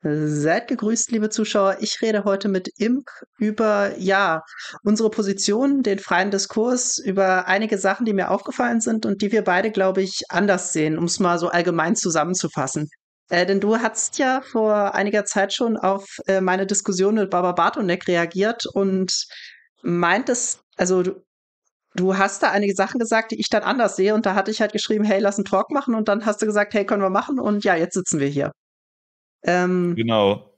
Seid gegrüßt, liebe Zuschauer. Ich rede heute mit Imk über, ja, unsere Position, den freien Diskurs, über einige Sachen, die mir aufgefallen sind und die wir beide, glaube ich, anders sehen, um es mal so allgemein zusammenzufassen. Äh, denn du hast ja vor einiger Zeit schon auf äh, meine Diskussion mit Baba Bartonek reagiert und meintest, also du, du hast da einige Sachen gesagt, die ich dann anders sehe und da hatte ich halt geschrieben, hey, lass einen Talk machen und dann hast du gesagt, hey, können wir machen und ja, jetzt sitzen wir hier. Ähm, genau.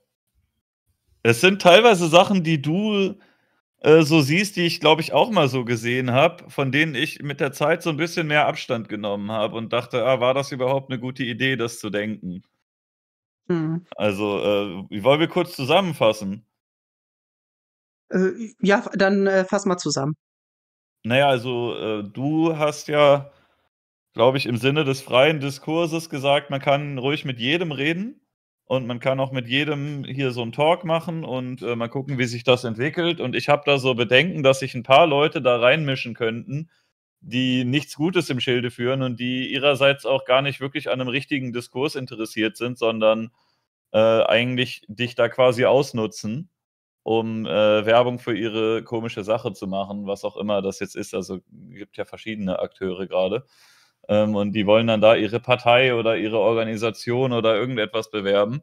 Es sind teilweise Sachen, die du äh, so siehst, die ich glaube ich auch mal so gesehen habe, von denen ich mit der Zeit so ein bisschen mehr Abstand genommen habe und dachte, ah, war das überhaupt eine gute Idee, das zu denken? Hm. Also, äh, wollen wir kurz zusammenfassen? Äh, ja, dann äh, fass mal zusammen. Naja, also äh, du hast ja, glaube ich, im Sinne des freien Diskurses gesagt, man kann ruhig mit jedem reden und man kann auch mit jedem hier so einen Talk machen und äh, mal gucken, wie sich das entwickelt. Und ich habe da so Bedenken, dass sich ein paar Leute da reinmischen könnten, die nichts Gutes im Schilde führen und die ihrerseits auch gar nicht wirklich an einem richtigen Diskurs interessiert sind, sondern äh, eigentlich dich da quasi ausnutzen, um äh, Werbung für ihre komische Sache zu machen, was auch immer das jetzt ist. Also gibt ja verschiedene Akteure gerade. Ähm, und die wollen dann da ihre Partei oder ihre Organisation oder irgendetwas bewerben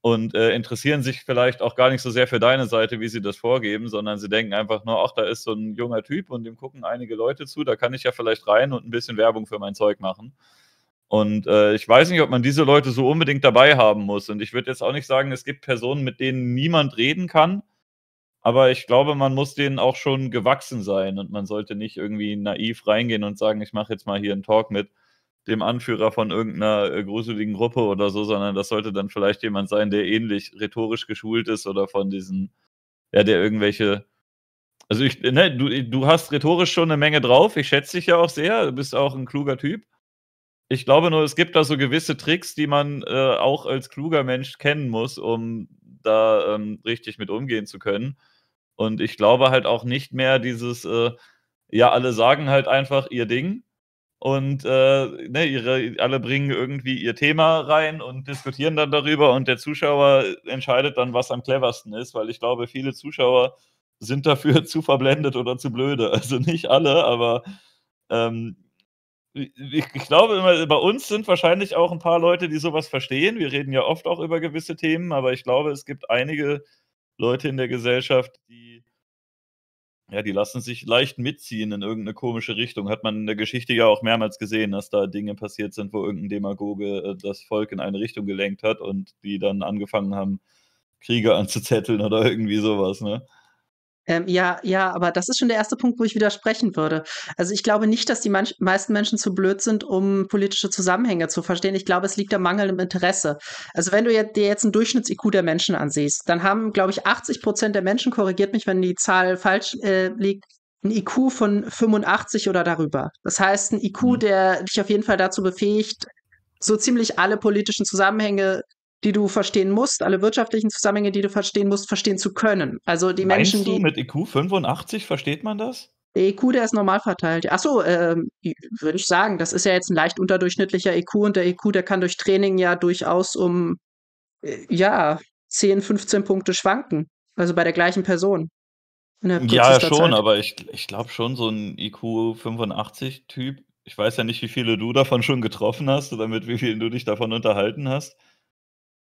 und äh, interessieren sich vielleicht auch gar nicht so sehr für deine Seite, wie sie das vorgeben, sondern sie denken einfach nur, ach, da ist so ein junger Typ und dem gucken einige Leute zu, da kann ich ja vielleicht rein und ein bisschen Werbung für mein Zeug machen. Und äh, ich weiß nicht, ob man diese Leute so unbedingt dabei haben muss. Und ich würde jetzt auch nicht sagen, es gibt Personen, mit denen niemand reden kann. Aber ich glaube, man muss denen auch schon gewachsen sein und man sollte nicht irgendwie naiv reingehen und sagen, ich mache jetzt mal hier einen Talk mit dem Anführer von irgendeiner äh, gruseligen Gruppe oder so, sondern das sollte dann vielleicht jemand sein, der ähnlich rhetorisch geschult ist oder von diesen, ja, der irgendwelche. Also ich, ne, du, du hast rhetorisch schon eine Menge drauf. Ich schätze dich ja auch sehr. Du bist auch ein kluger Typ. Ich glaube nur, es gibt da so gewisse Tricks, die man äh, auch als kluger Mensch kennen muss, um da ähm, richtig mit umgehen zu können. Und ich glaube halt auch nicht mehr dieses, äh, ja, alle sagen halt einfach ihr Ding und äh, ne, ihre, alle bringen irgendwie ihr Thema rein und diskutieren dann darüber und der Zuschauer entscheidet dann, was am cleversten ist, weil ich glaube, viele Zuschauer sind dafür zu verblendet oder zu blöde. Also nicht alle, aber ähm, ich, ich, glaube, immer, bei uns sind wahrscheinlich auch ein paar Leute, die sowas verstehen. Wir reden ja oft auch über gewisse Themen, aber ich glaube, es gibt einige Leute in der Gesellschaft, die ja, die lassen sich leicht mitziehen in irgendeine komische Richtung. Hat man in der Geschichte ja auch mehrmals gesehen, dass da Dinge passiert sind, wo irgendein Demagoge äh, das Volk in eine Richtung gelenkt hat und die dann angefangen haben, Kriege anzuzetteln oder irgendwie sowas, ne? Ähm, ja, ja, aber das ist schon der erste Punkt, wo ich widersprechen würde. Also ich glaube nicht, dass die meisten Menschen zu blöd sind, um politische Zusammenhänge zu verstehen. Ich glaube, es liegt am Mangel im Interesse. Also wenn du dir jetzt einen Durchschnitts-IQ der Menschen ansiehst, dann haben, glaube ich, 80 Prozent der Menschen, korrigiert mich, wenn die Zahl falsch äh, liegt, ein IQ von 85 oder darüber. Das heißt, ein IQ, mhm. der dich auf jeden Fall dazu befähigt, so ziemlich alle politischen Zusammenhänge die du verstehen musst, alle wirtschaftlichen Zusammenhänge, die du verstehen musst, verstehen zu können. Also die Meinst Menschen, die. Du mit IQ e 85 versteht man das? Der IQ, der ist normal verteilt. Achso, ähm, würde ich sagen, das ist ja jetzt ein leicht unterdurchschnittlicher IQ e und der IQ, e der kann durch Training ja durchaus um äh, ja 10, 15 Punkte schwanken. Also bei der gleichen Person. Ja, schon, Zeit. aber ich, ich glaube schon, so ein IQ 85-Typ, ich weiß ja nicht, wie viele du davon schon getroffen hast oder mit wie vielen du dich davon unterhalten hast.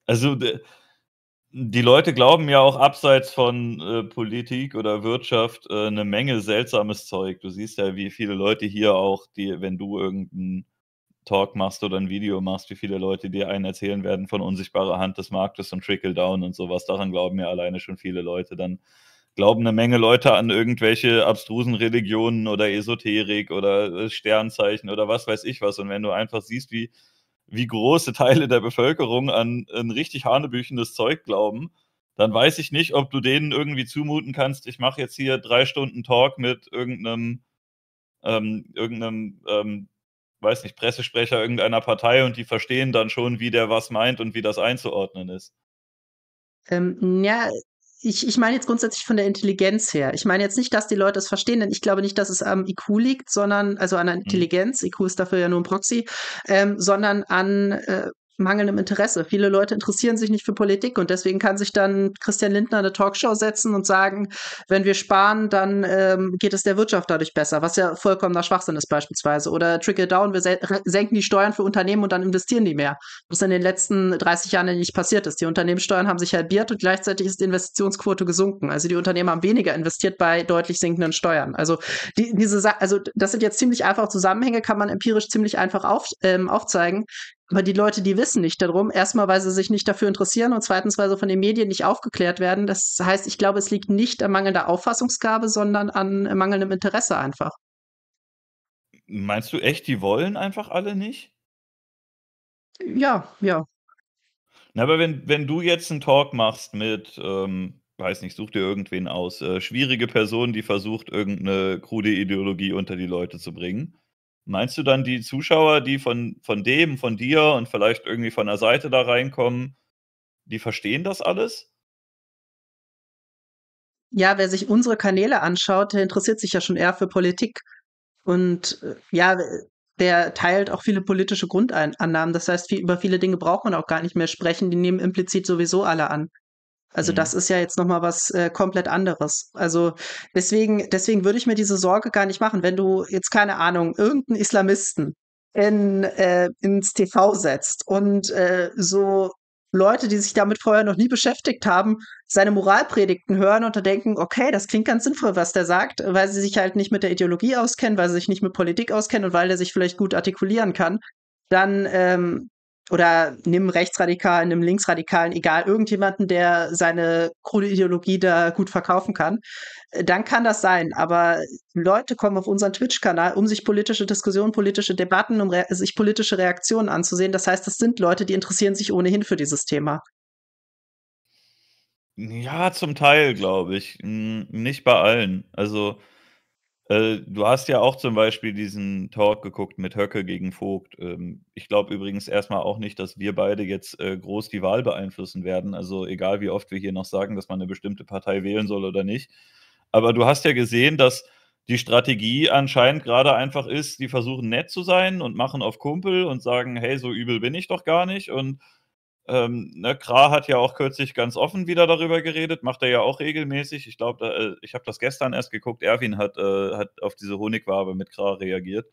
Also die Leute glauben ja auch abseits von äh, Politik oder Wirtschaft äh, eine Menge seltsames Zeug. Du siehst ja, wie viele Leute hier auch, die, wenn du irgendeinen Talk machst oder ein Video machst, wie viele Leute dir einen erzählen werden von unsichtbarer Hand des Marktes und Trickle Down und sowas. Daran glauben ja alleine schon viele Leute. Dann glauben eine Menge Leute an irgendwelche abstrusen Religionen oder Esoterik oder äh, Sternzeichen oder was weiß ich was. Und wenn du einfach siehst, wie wie große Teile der Bevölkerung an ein richtig hanebüchendes Zeug glauben, dann weiß ich nicht, ob du denen irgendwie zumuten kannst, ich mache jetzt hier drei Stunden Talk mit irgendeinem, ähm, irgendeinem, ähm, weiß nicht, Pressesprecher irgendeiner Partei und die verstehen dann schon, wie der was meint und wie das einzuordnen ist. Ähm, ja, ich, ich meine jetzt grundsätzlich von der Intelligenz her. Ich meine jetzt nicht, dass die Leute es verstehen, denn ich glaube nicht, dass es am IQ liegt, sondern, also an der mhm. Intelligenz, IQ ist dafür ja nur ein Proxy, ähm, sondern an äh, mangelndem Interesse. Viele Leute interessieren sich nicht für Politik und deswegen kann sich dann Christian Lindner eine Talkshow setzen und sagen, wenn wir sparen, dann ähm, geht es der Wirtschaft dadurch besser, was ja vollkommener Schwachsinn ist beispielsweise. Oder Trickle Down, wir senken die Steuern für Unternehmen und dann investieren die mehr. Was in den letzten 30 Jahren nicht passiert ist. Die Unternehmenssteuern haben sich halbiert und gleichzeitig ist die Investitionsquote gesunken. Also die Unternehmen haben weniger investiert bei deutlich sinkenden Steuern. Also die, diese, also das sind jetzt ziemlich einfach Zusammenhänge, kann man empirisch ziemlich einfach auf, ähm, aufzeigen. Aber die Leute, die wissen nicht darum, erstmal, weil sie sich nicht dafür interessieren und zweitens, weil sie von den Medien nicht aufgeklärt werden. Das heißt, ich glaube, es liegt nicht an mangelnder Auffassungsgabe, sondern an mangelndem Interesse einfach. Meinst du echt, die wollen einfach alle nicht? Ja, ja. Na, aber wenn, wenn du jetzt einen Talk machst mit, ähm, weiß nicht, such dir irgendwen aus, äh, schwierige Person, die versucht, irgendeine krude Ideologie unter die Leute zu bringen, Meinst du dann die Zuschauer, die von, von dem, von dir und vielleicht irgendwie von der Seite da reinkommen, die verstehen das alles? Ja, wer sich unsere Kanäle anschaut, der interessiert sich ja schon eher für Politik. Und äh, ja, der teilt auch viele politische Grundannahmen. Das heißt, viel, über viele Dinge braucht man auch gar nicht mehr sprechen. Die nehmen implizit sowieso alle an. Also mhm. das ist ja jetzt nochmal was äh, komplett anderes. Also deswegen, deswegen würde ich mir diese Sorge gar nicht machen, wenn du jetzt keine Ahnung, irgendeinen Islamisten in, äh, ins TV setzt und äh, so Leute, die sich damit vorher noch nie beschäftigt haben, seine Moralpredigten hören und da denken, okay, das klingt ganz sinnvoll, was der sagt, weil sie sich halt nicht mit der Ideologie auskennen, weil sie sich nicht mit Politik auskennen und weil er sich vielleicht gut artikulieren kann, dann ähm, oder nimm Rechtsradikalen, nimm Linksradikalen, egal, irgendjemanden, der seine krude Ideologie da gut verkaufen kann, äh, dann kann das sein. Aber Leute kommen auf unseren Twitch-Kanal, um sich politische Diskussionen, politische Debatten, um sich politische Reaktionen anzusehen. Das heißt, das sind Leute, die interessieren sich ohnehin für dieses Thema. Ja, zum Teil, glaube ich. Nicht bei allen. Also äh, du hast ja auch zum Beispiel diesen Talk geguckt mit Höcke gegen Vogt. Ähm, ich glaube übrigens erstmal auch nicht, dass wir beide jetzt äh, groß die Wahl beeinflussen werden. Also egal, wie oft wir hier noch sagen, dass man eine bestimmte Partei wählen soll oder nicht. Aber du hast ja gesehen, dass die Strategie anscheinend gerade einfach ist, die versuchen nett zu sein und machen auf Kumpel und sagen, hey, so übel bin ich doch gar nicht. Und ähm, ne, Kra hat ja auch kürzlich ganz offen wieder darüber geredet, macht er ja auch regelmäßig. Ich glaube, äh, ich habe das gestern erst geguckt. Erwin hat, äh, hat auf diese Honigwabe mit Kra reagiert.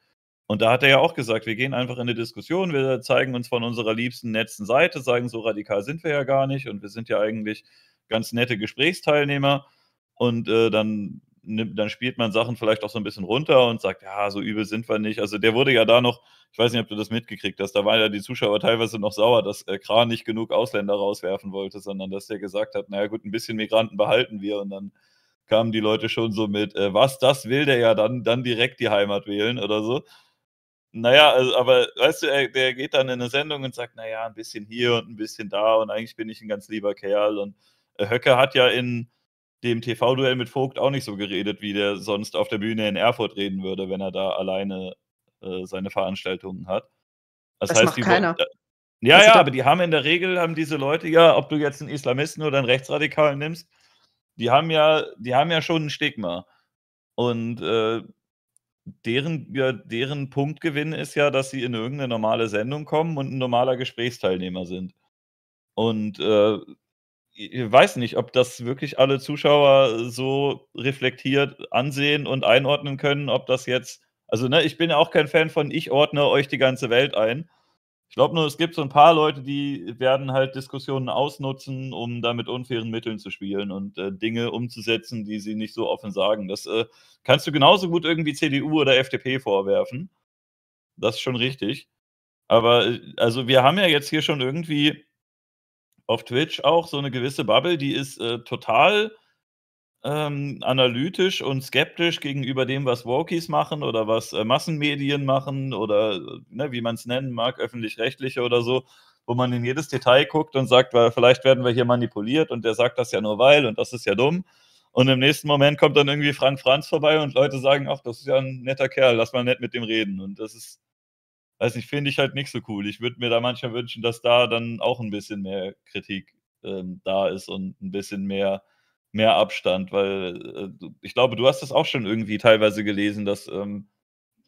Und da hat er ja auch gesagt, wir gehen einfach in eine Diskussion, wir zeigen uns von unserer liebsten, netzten Seite, sagen, so radikal sind wir ja gar nicht und wir sind ja eigentlich ganz nette Gesprächsteilnehmer. Und äh, dann nimmt, dann spielt man Sachen vielleicht auch so ein bisschen runter und sagt, ja, so übel sind wir nicht. Also der wurde ja da noch, ich weiß nicht, ob du das mitgekriegt hast, da waren ja die Zuschauer teilweise noch sauer, dass äh, Kran nicht genug Ausländer rauswerfen wollte, sondern dass der gesagt hat, naja gut, ein bisschen Migranten behalten wir und dann kamen die Leute schon so mit, äh, was, das will der ja dann, dann direkt die Heimat wählen oder so. Naja, also, aber weißt du, er, der geht dann in eine Sendung und sagt, naja, ein bisschen hier und ein bisschen da und eigentlich bin ich ein ganz lieber Kerl und äh, Höcke hat ja in, dem TV-Duell mit Vogt auch nicht so geredet, wie der sonst auf der Bühne in Erfurt reden würde, wenn er da alleine äh, seine Veranstaltungen hat. Das, das heißt, macht die keiner. Äh, ja, also ja, aber die haben in der Regel, haben diese Leute ja, ob du jetzt einen Islamisten oder einen Rechtsradikalen nimmst, die haben ja, die haben ja schon ein Stigma. Und äh, deren, ja, deren Punktgewinn ist ja, dass sie in irgendeine normale Sendung kommen und ein normaler Gesprächsteilnehmer sind. Und äh, ich weiß nicht, ob das wirklich alle Zuschauer so reflektiert ansehen und einordnen können, ob das jetzt, also ne, ich bin ja auch kein Fan von ich ordne euch die ganze Welt ein. Ich glaube nur, es gibt so ein paar Leute, die werden halt Diskussionen ausnutzen, um da mit unfairen Mitteln zu spielen und äh, Dinge umzusetzen, die sie nicht so offen sagen. Das äh, kannst du genauso gut irgendwie CDU oder FDP vorwerfen. Das ist schon richtig. Aber äh, also wir haben ja jetzt hier schon irgendwie auf Twitch auch so eine gewisse Bubble, die ist äh, total ähm, analytisch und skeptisch gegenüber dem, was Walkies machen oder was äh, Massenmedien machen oder äh, ne, wie man es nennen mag, öffentlich-rechtliche oder so, wo man in jedes Detail guckt und sagt, weil vielleicht werden wir hier manipuliert und der sagt das ja nur weil und das ist ja dumm. Und im nächsten Moment kommt dann irgendwie Frank Franz vorbei und Leute sagen, ach, das ist ja ein netter Kerl, lass mal nett mit dem reden. Und das ist weiß also, nicht, finde ich halt nicht so cool. Ich würde mir da manchmal wünschen, dass da dann auch ein bisschen mehr Kritik ähm, da ist und ein bisschen mehr, mehr Abstand, weil äh, ich glaube, du hast das auch schon irgendwie teilweise gelesen, dass ähm,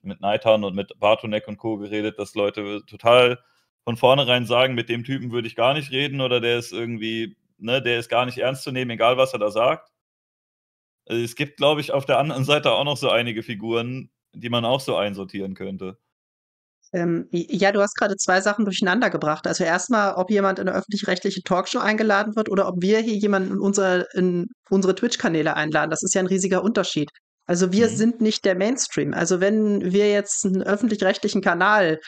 mit Neitan und mit Bartonek und Co. geredet, dass Leute total von vornherein sagen, mit dem Typen würde ich gar nicht reden oder der ist irgendwie, ne, der ist gar nicht ernst zu nehmen, egal was er da sagt. Äh, es gibt, glaube ich, auf der anderen Seite auch noch so einige Figuren, die man auch so einsortieren könnte. Ähm, ja, du hast gerade zwei Sachen durcheinander gebracht. Also erstmal, ob jemand in eine öffentlich-rechtliche Talkshow eingeladen wird oder ob wir hier jemanden in unsere, in unsere Twitch-Kanäle einladen. Das ist ja ein riesiger Unterschied. Also wir mhm. sind nicht der Mainstream. Also wenn wir jetzt einen öffentlich-rechtlichen Kanal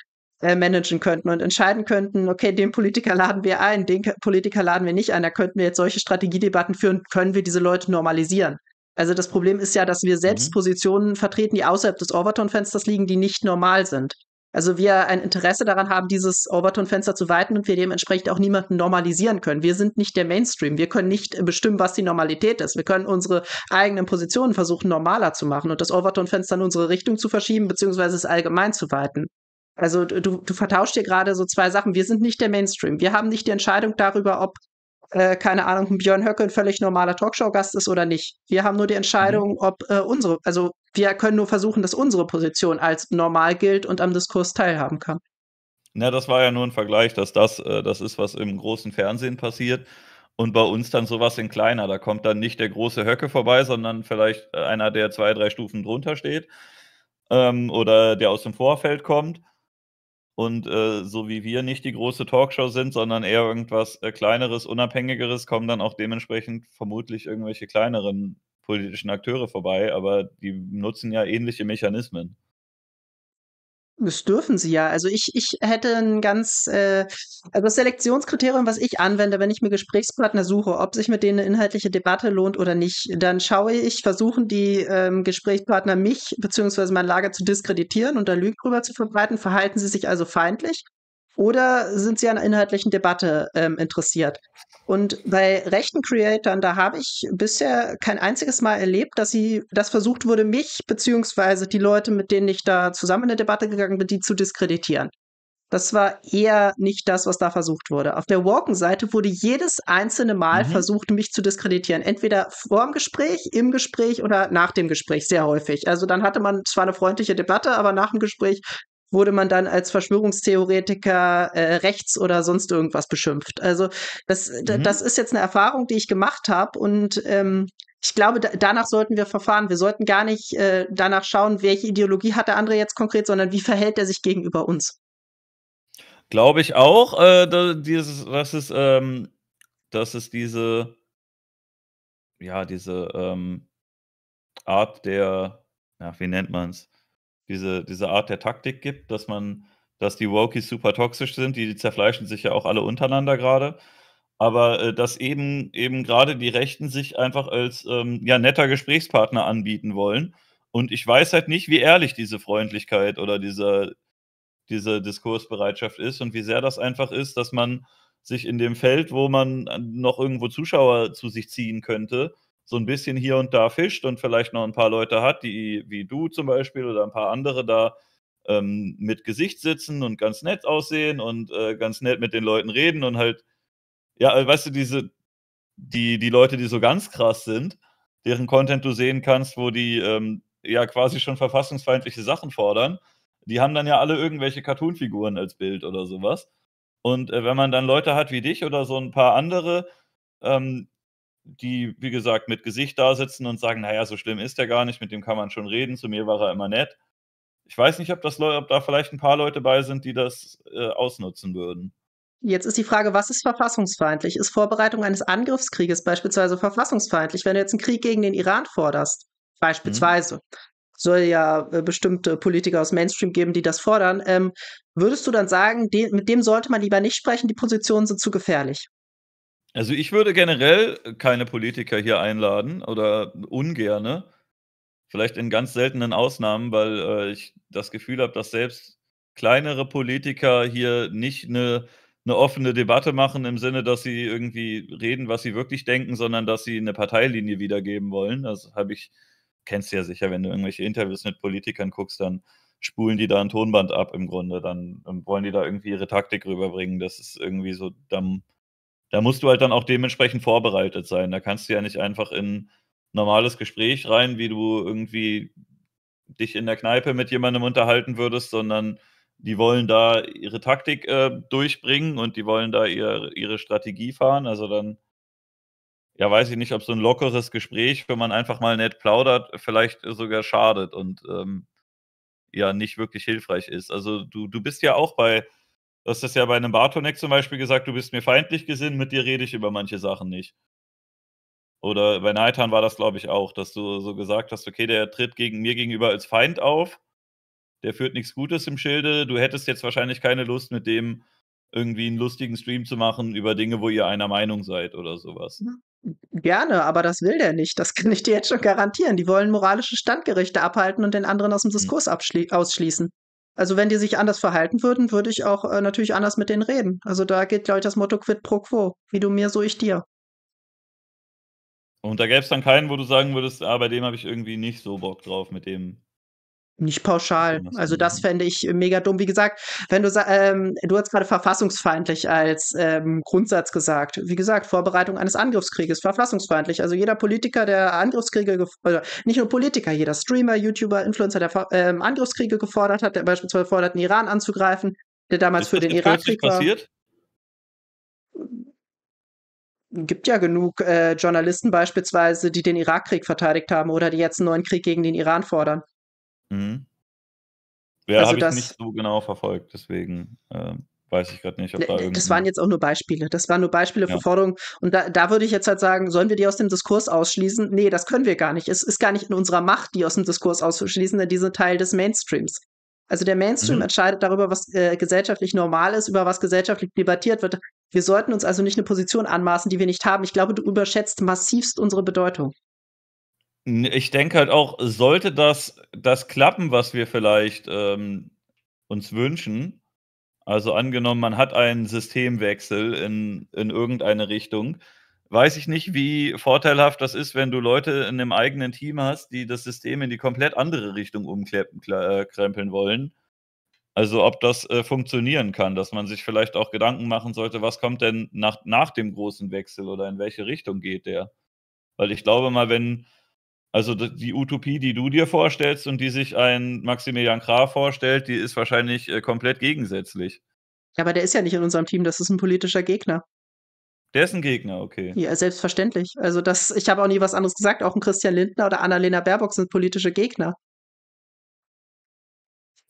äh, managen könnten und entscheiden könnten, okay, den Politiker laden wir ein, den Politiker laden wir nicht ein, da könnten wir jetzt solche Strategiedebatten führen, können wir diese Leute normalisieren. Also das Problem ist ja, dass wir selbst mhm. Positionen vertreten, die außerhalb des Overton-Fensters liegen, die nicht normal sind. Also wir ein Interesse daran haben, dieses Overton-Fenster zu weiten und wir dementsprechend auch niemanden normalisieren können. Wir sind nicht der Mainstream. Wir können nicht bestimmen, was die Normalität ist. Wir können unsere eigenen Positionen versuchen, normaler zu machen und das Overton-Fenster in unsere Richtung zu verschieben, beziehungsweise es allgemein zu weiten. Also du, du vertauschst dir gerade so zwei Sachen. Wir sind nicht der Mainstream. Wir haben nicht die Entscheidung darüber, ob äh, keine Ahnung, Björn Höcke ein völlig normaler Talkshow-Gast ist oder nicht. Wir haben nur die Entscheidung, mhm. ob äh, unsere, also wir können nur versuchen, dass unsere Position als normal gilt und am Diskurs teilhaben kann. Na, das war ja nur ein Vergleich, dass das äh, das ist, was im großen Fernsehen passiert und bei uns dann sowas in kleiner. Da kommt dann nicht der große Höcke vorbei, sondern vielleicht äh, einer, der zwei, drei Stufen drunter steht ähm, oder der aus dem Vorfeld kommt und äh, so wie wir nicht die große Talkshow sind, sondern eher irgendwas äh, Kleineres, Unabhängigeres, kommen dann auch dementsprechend vermutlich irgendwelche kleineren politischen Akteure vorbei, aber die nutzen ja ähnliche Mechanismen. Das dürfen sie ja. Also ich, ich hätte ein ganz, äh, also das Selektionskriterium, was ich anwende, wenn ich mir Gesprächspartner suche, ob sich mit denen eine inhaltliche Debatte lohnt oder nicht, dann schaue ich, versuchen die ähm, Gesprächspartner mich bzw. mein Lager zu diskreditieren und da Lügen drüber zu verbreiten, verhalten sie sich also feindlich oder sind sie an inhaltlichen Debatte ähm, interessiert? Und bei rechten Creatoren, da habe ich bisher kein einziges Mal erlebt, dass sie, dass versucht wurde, mich beziehungsweise die Leute, mit denen ich da zusammen in eine Debatte gegangen bin, die zu diskreditieren. Das war eher nicht das, was da versucht wurde. Auf der Walken-Seite wurde jedes einzelne Mal mhm. versucht, mich zu diskreditieren. Entweder vor dem Gespräch, im Gespräch oder nach dem Gespräch, sehr häufig. Also dann hatte man zwar eine freundliche Debatte, aber nach dem Gespräch wurde man dann als Verschwörungstheoretiker äh, rechts oder sonst irgendwas beschimpft. Also das, äh, mhm. das ist jetzt eine Erfahrung, die ich gemacht habe und ähm, ich glaube, da, danach sollten wir verfahren. Wir sollten gar nicht äh, danach schauen, welche Ideologie hat der andere jetzt konkret, sondern wie verhält er sich gegenüber uns. Glaube ich auch, äh, dass, dieses, dass, es, ähm, dass es diese, ja, diese ähm, Art der, ja, wie nennt man es? diese, diese Art der Taktik gibt, dass man, dass die Wokies super toxisch sind, die, die zerfleischen sich ja auch alle untereinander gerade. Aber äh, dass eben, eben gerade die Rechten sich einfach als ähm, ja, netter Gesprächspartner anbieten wollen. Und ich weiß halt nicht, wie ehrlich diese Freundlichkeit oder diese, diese Diskursbereitschaft ist und wie sehr das einfach ist, dass man sich in dem Feld, wo man äh, noch irgendwo Zuschauer zu sich ziehen könnte, so ein bisschen hier und da fischt und vielleicht noch ein paar Leute hat, die wie du zum Beispiel oder ein paar andere da ähm, mit Gesicht sitzen und ganz nett aussehen und äh, ganz nett mit den Leuten reden und halt, ja, äh, weißt du, diese, die, die Leute, die so ganz krass sind, deren Content du sehen kannst, wo die ähm, ja quasi schon verfassungsfeindliche Sachen fordern, die haben dann ja alle irgendwelche Cartoon-Figuren als Bild oder sowas. Und äh, wenn man dann Leute hat wie dich oder so ein paar andere, ähm, die, wie gesagt, mit Gesicht da sitzen und sagen, naja, so schlimm ist der gar nicht, mit dem kann man schon reden, zu mir war er immer nett. Ich weiß nicht, ob, das ob da vielleicht ein paar Leute bei sind, die das äh, ausnutzen würden. Jetzt ist die Frage, was ist verfassungsfeindlich? Ist Vorbereitung eines Angriffskrieges beispielsweise verfassungsfeindlich, wenn du jetzt einen Krieg gegen den Iran forderst? Beispielsweise. Hm. Soll ja äh, bestimmte Politiker aus Mainstream geben, die das fordern. Ähm, würdest du dann sagen, de mit dem sollte man lieber nicht sprechen, die Positionen sind zu gefährlich? Also ich würde generell keine Politiker hier einladen oder ungerne. Vielleicht in ganz seltenen Ausnahmen, weil äh, ich das Gefühl habe, dass selbst kleinere Politiker hier nicht eine, eine offene Debatte machen im Sinne, dass sie irgendwie reden, was sie wirklich denken, sondern dass sie eine Parteilinie wiedergeben wollen. Das habe ich, kennst du ja sicher, wenn du irgendwelche Interviews mit Politikern guckst, dann spulen die da ein Tonband ab im Grunde. Dann ähm, wollen die da irgendwie ihre Taktik rüberbringen. Das ist irgendwie so, dann da musst du halt dann auch dementsprechend vorbereitet sein. Da kannst du ja nicht einfach in normales Gespräch rein, wie du irgendwie dich in der Kneipe mit jemandem unterhalten würdest, sondern die wollen da ihre Taktik äh, durchbringen und die wollen da ihr, ihre Strategie fahren. Also dann, ja, weiß ich nicht, ob so ein lockeres Gespräch, wenn man einfach mal nett plaudert, vielleicht sogar schadet und ähm, ja, nicht wirklich hilfreich ist. Also du, du bist ja auch bei Du hast das ja bei einem Bartonek zum Beispiel gesagt, du bist mir feindlich gesinnt, mit dir rede ich über manche Sachen nicht. Oder bei Naitan war das, glaube ich, auch, dass du so gesagt hast, okay, der tritt gegen mir gegenüber als Feind auf, der führt nichts Gutes im Schilde, du hättest jetzt wahrscheinlich keine Lust, mit dem irgendwie einen lustigen Stream zu machen über Dinge, wo ihr einer Meinung seid oder sowas. Mhm. Gerne, aber das will der nicht. Das kann ich dir jetzt schon garantieren. Die wollen moralische Standgerichte abhalten und den anderen aus dem hm. Diskurs ausschließen. Also wenn die sich anders verhalten würden, würde ich auch äh, natürlich anders mit denen reden. Also da geht, glaube ich, das Motto quid pro quo. Wie du mir, so ich dir. Und da gäbe es dann keinen, wo du sagen würdest, ah, bei dem habe ich irgendwie nicht so Bock drauf, mit dem nicht pauschal. Also das ne? fände ich mega dumm. Wie gesagt, wenn du ähm, du hast gerade verfassungsfeindlich als ähm, Grundsatz gesagt. Wie gesagt, Vorbereitung eines Angriffskrieges, verfassungsfeindlich. Also jeder Politiker, der Angriffskriege, also nicht nur Politiker, jeder Streamer, YouTuber, Influencer, der ähm, Angriffskriege gefordert hat, der beispielsweise fordert, den Iran anzugreifen, der damals Ist für den Irakkrieg war. Passiert? gibt ja genug äh, Journalisten beispielsweise, die den Irakkrieg verteidigt haben oder die jetzt einen neuen Krieg gegen den Iran fordern. Mhm. Ja, also habe ich nicht so genau verfolgt, deswegen äh, weiß ich gerade nicht, ob ne, da irgendwie. Das waren jetzt auch nur Beispiele. Das waren nur Beispiele ja. für Forderungen. Und da, da würde ich jetzt halt sagen, sollen wir die aus dem Diskurs ausschließen? Nee, das können wir gar nicht. Es ist gar nicht in unserer Macht, die aus dem Diskurs auszuschließen, denn die sind Teil des Mainstreams. Also der Mainstream mhm. entscheidet darüber, was äh, gesellschaftlich normal ist, über was gesellschaftlich debattiert wird. Wir sollten uns also nicht eine Position anmaßen, die wir nicht haben. Ich glaube, du überschätzt massivst unsere Bedeutung. Ich denke halt auch, sollte das, das klappen, was wir vielleicht ähm, uns wünschen, also angenommen, man hat einen Systemwechsel in, in irgendeine Richtung, weiß ich nicht, wie vorteilhaft das ist, wenn du Leute in einem eigenen Team hast, die das System in die komplett andere Richtung umkrempeln äh, wollen. Also ob das äh, funktionieren kann, dass man sich vielleicht auch Gedanken machen sollte, was kommt denn nach, nach dem großen Wechsel oder in welche Richtung geht der. Weil ich glaube mal, wenn, also die Utopie, die du dir vorstellst und die sich ein Maximilian Krah vorstellt, die ist wahrscheinlich äh, komplett gegensätzlich. Ja, aber der ist ja nicht in unserem Team, das ist ein politischer Gegner. Der ist ein Gegner, okay. Ja, selbstverständlich. Also das, ich habe auch nie was anderes gesagt. Auch ein Christian Lindner oder Annalena Baerbock sind politische Gegner.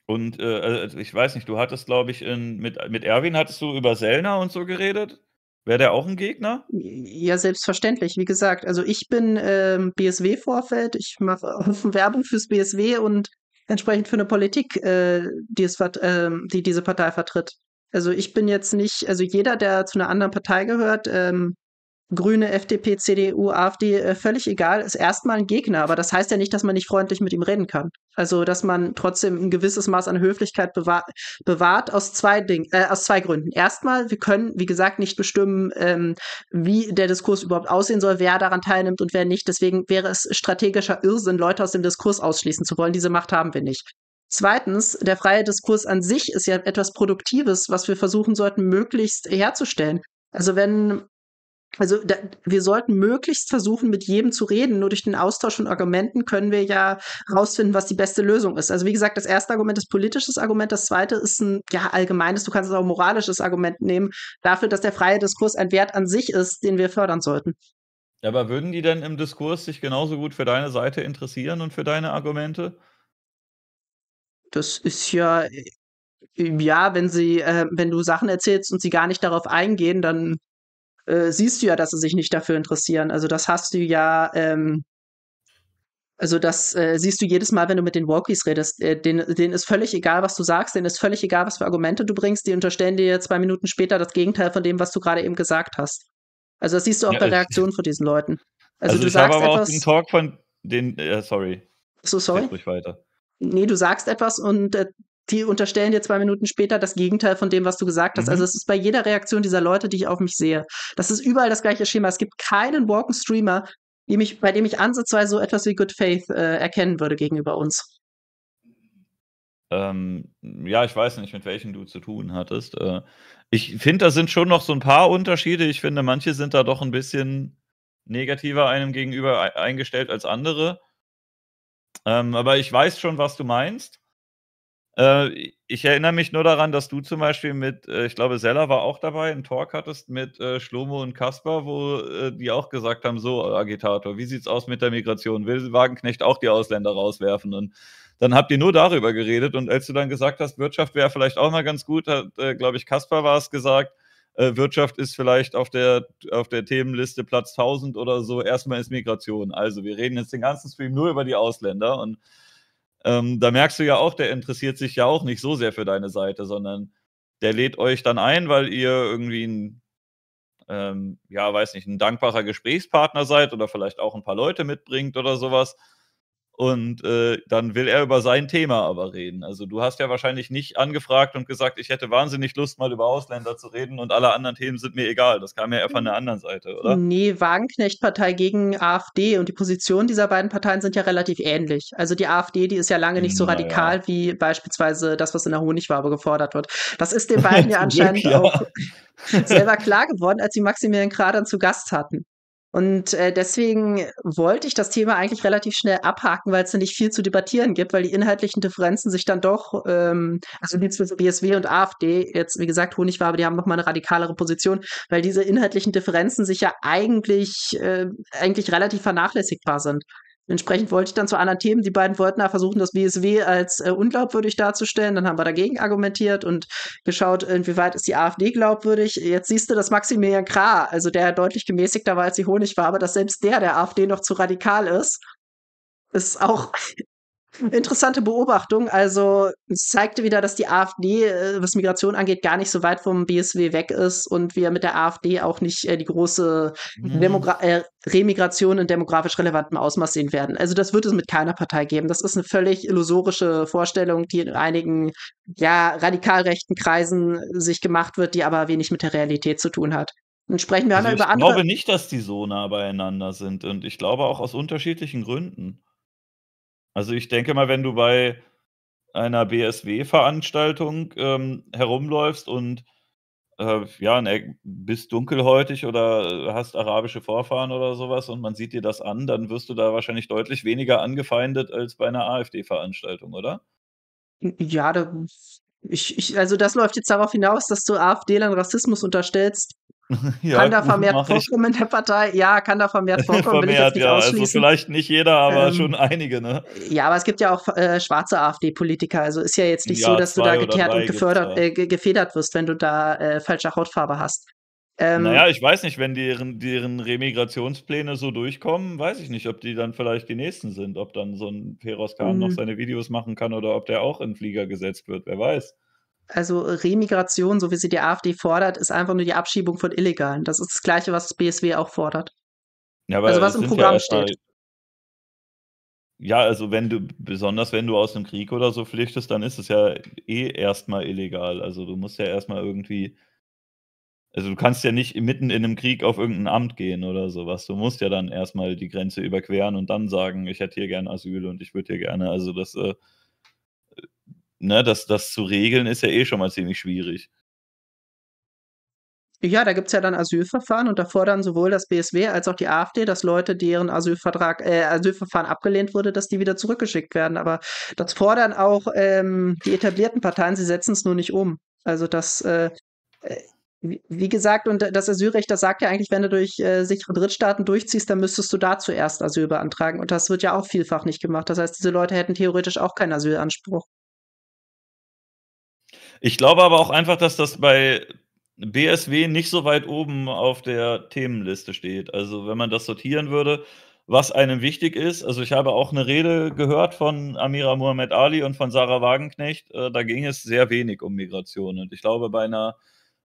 Und äh, äh ich weiß nicht, du hattest, glaube ich, in, mit, mit Erwin hattest du über Sellner und so geredet? Wäre der auch ein Gegner? Ja, selbstverständlich. Wie gesagt, also ich bin ähm, BSW-Vorfeld. Ich mache Werbung fürs BSW und entsprechend für eine Politik, äh, die, es, äh, die diese Partei vertritt. Also ich bin jetzt nicht, also jeder, der zu einer anderen Partei gehört, ähm, Grüne, FDP, CDU, AfD, äh, völlig egal, ist erstmal ein Gegner. Aber das heißt ja nicht, dass man nicht freundlich mit ihm reden kann. Also, dass man trotzdem ein gewisses Maß an Höflichkeit bewahr, bewahrt aus zwei Dingen, äh, aus zwei Gründen. Erstmal, wir können, wie gesagt, nicht bestimmen, ähm, wie der Diskurs überhaupt aussehen soll, wer daran teilnimmt und wer nicht. Deswegen wäre es strategischer Irrsinn, Leute aus dem Diskurs ausschließen zu wollen. Diese Macht haben wir nicht. Zweitens, der freie Diskurs an sich ist ja etwas Produktives, was wir versuchen sollten, möglichst herzustellen. Also wenn also da, wir sollten möglichst versuchen, mit jedem zu reden. Nur durch den Austausch von Argumenten können wir ja herausfinden, was die beste Lösung ist. Also wie gesagt, das erste Argument ist politisches Argument, das zweite ist ein ja allgemeines, du kannst es auch moralisches Argument nehmen dafür, dass der freie Diskurs ein Wert an sich ist, den wir fördern sollten. Aber würden die denn im Diskurs sich genauso gut für deine Seite interessieren und für deine Argumente? Das ist ja äh, ja, wenn sie, äh, wenn du Sachen erzählst und sie gar nicht darauf eingehen, dann äh, siehst du ja, dass sie sich nicht dafür interessieren. Also das hast du ja, ähm, also das äh, siehst du jedes Mal, wenn du mit den Walkies redest. Äh, denen, denen ist völlig egal, was du sagst, denen ist völlig egal, was für Argumente du bringst. Die unterstellen dir zwei Minuten später das Gegenteil von dem, was du gerade eben gesagt hast. Also das siehst du auch ja, bei Reaktionen von diesen Leuten. Also, also du ich sagst aber etwas, auch den Talk von den, äh, sorry. So, sorry. Ruhig weiter. Nee, du sagst etwas und äh, die unterstellen dir zwei Minuten später das Gegenteil von dem, was du gesagt hast. Also mhm. Also es ist bei jeder Reaktion dieser Leute, die ich auf mich sehe. Das ist überall das gleiche Schema. Es gibt keinen Walking streamer bei dem ich ansatzweise so etwas wie Good Faith äh, erkennen würde gegenüber uns. Ähm, ja, ich weiß nicht, mit welchen du zu tun hattest. Äh, ich finde, da sind schon noch so ein paar Unterschiede. Ich finde, manche sind da doch ein bisschen negativer einem gegenüber e-, eingestellt als andere. Ähm, aber ich weiß schon, was du meinst. Äh, ich erinnere mich nur daran, dass du zum Beispiel mit, äh, ich glaube, Seller war auch dabei, einen Talk hattest mit äh, Schlomo und Kasper, wo äh, die auch gesagt haben: So, äh, Agitator, wie sieht's aus mit der Migration? Will Wagenknecht auch die Ausländer rauswerfen? Und dann habt ihr nur darüber geredet. Und als du dann gesagt hast, Wirtschaft wäre vielleicht auch mal ganz gut, hat, äh, glaube ich, Kasper war es gesagt, Wirtschaft ist vielleicht auf der, auf der Themenliste Platz 1000 oder so. Erstmal ist Migration. Also wir reden jetzt den ganzen Stream nur über die Ausländer und ähm, da merkst du ja auch, der interessiert sich ja auch nicht so sehr für deine Seite, sondern der lädt euch dann ein, weil ihr irgendwie ein, ähm, ja, weiß nicht, ein dankbarer Gesprächspartner seid oder vielleicht auch ein paar Leute mitbringt oder sowas und äh, dann will er über sein Thema aber reden. Also du hast ja wahrscheinlich nicht angefragt und gesagt, ich hätte wahnsinnig Lust, mal über Ausländer zu reden und alle anderen Themen sind mir egal. Das kam ja eher von der hm. anderen Seite, oder? Nee, Wagenknecht-Partei gegen AfD und die Positionen dieser beiden Parteien sind ja relativ ähnlich. Also die AfD, die ist ja lange nicht so radikal ja. wie beispielsweise das, was in der Honigwabe gefordert wird. Das ist den beiden ja anscheinend Glück, ja. auch selber klar geworden, als sie Maximilian Kradern zu Gast hatten. Und äh, deswegen wollte ich das Thema eigentlich relativ schnell abhaken, weil es ja nicht viel zu debattieren gibt, weil die inhaltlichen Differenzen sich dann doch, ähm, also die zwischen BSW und AfD, jetzt wie gesagt Honigwabe, die haben nochmal eine radikalere Position, weil diese inhaltlichen Differenzen sich ja eigentlich, äh, eigentlich relativ vernachlässigbar sind. Entsprechend wollte ich dann zu anderen Themen. Die beiden wollten da versuchen, das BSW als äh, unglaubwürdig darzustellen. Dann haben wir dagegen argumentiert und geschaut, inwieweit ist die AfD glaubwürdig. Jetzt siehst du, dass Maximilian Krah, also der deutlich gemäßigter war, als sie Honig war, aber dass selbst der der AfD noch zu radikal ist, ist auch Interessante Beobachtung. Also es zeigte wieder, dass die AfD, äh, was Migration angeht, gar nicht so weit vom BSW weg ist und wir mit der AfD auch nicht äh, die große mhm. Demogra äh, Remigration in demografisch relevantem Ausmaß sehen werden. Also das wird es mit keiner Partei geben. Das ist eine völlig illusorische Vorstellung, die in einigen ja radikal rechten Kreisen sich gemacht wird, die aber wenig mit der Realität zu tun hat. Dann sprechen wir also einmal über andere. Ich glaube nicht, dass die so nah beieinander sind und ich glaube auch aus unterschiedlichen Gründen. Also ich denke mal, wenn du bei einer BSW-Veranstaltung ähm, herumläufst und äh, ja, ne, bist dunkelhäutig oder äh, hast arabische Vorfahren oder sowas und man sieht dir das an, dann wirst du da wahrscheinlich deutlich weniger angefeindet als bei einer AfD-Veranstaltung, oder? Ja, da, ich, ich, also das läuft jetzt darauf hinaus, dass du AfD-Lern Rassismus unterstellst, ja, kann da vermehrt vorkommen in der Partei? Ja, kann da vermehrt vorkommen. vermehrt, ja. Also vielleicht nicht jeder, aber ähm, schon einige, ne? Ja, aber es gibt ja auch äh, schwarze AfD-Politiker. Also ist ja jetzt nicht ja, so, dass du da geteert und gefördert, äh, gefedert wirst, wenn du da äh, falsche Hautfarbe hast. Ähm, naja, ich weiß nicht, wenn deren, deren Remigrationspläne so durchkommen, weiß ich nicht, ob die dann vielleicht die nächsten sind, ob dann so ein Peroskan noch mhm. seine Videos machen kann oder ob der auch in Flieger gesetzt wird, wer weiß. Also äh, Remigration, so wie sie die AfD fordert, ist einfach nur die Abschiebung von Illegalen. Das ist das Gleiche, was das BSW auch fordert. Ja, also was im Programm ja steht. Ja, also wenn du, besonders wenn du aus einem Krieg oder so flüchtest, dann ist es ja eh erstmal illegal. Also du musst ja erstmal irgendwie, also du kannst ja nicht mitten in einem Krieg auf irgendein Amt gehen oder sowas. Du musst ja dann erstmal die Grenze überqueren und dann sagen, ich hätte hier gerne Asyl und ich würde hier gerne, also das, äh, ne, das, das zu regeln ist ja eh schon mal ziemlich schwierig. Ja, da gibt es ja dann Asylverfahren und da fordern sowohl das BSW als auch die AfD, dass Leute, deren Asylvertrag, äh, Asylverfahren abgelehnt wurde, dass die wieder zurückgeschickt werden. Aber das fordern auch ähm, die etablierten Parteien, sie setzen es nur nicht um. Also das, äh, äh wie gesagt, und das Asylrecht, das sagt ja eigentlich, wenn du durch äh, sichere Drittstaaten durchziehst, dann müsstest du da zuerst Asyl beantragen. Und das wird ja auch vielfach nicht gemacht. Das heißt, diese Leute hätten theoretisch auch keinen Asylanspruch. Ich glaube aber auch einfach, dass das bei BSW nicht so weit oben auf der Themenliste steht. Also wenn man das sortieren würde, was einem wichtig ist. Also ich habe auch eine Rede gehört von Amira Mohamed Ali und von Sarah Wagenknecht. Äh, da ging es sehr wenig um Migration. Und ich glaube, bei einer,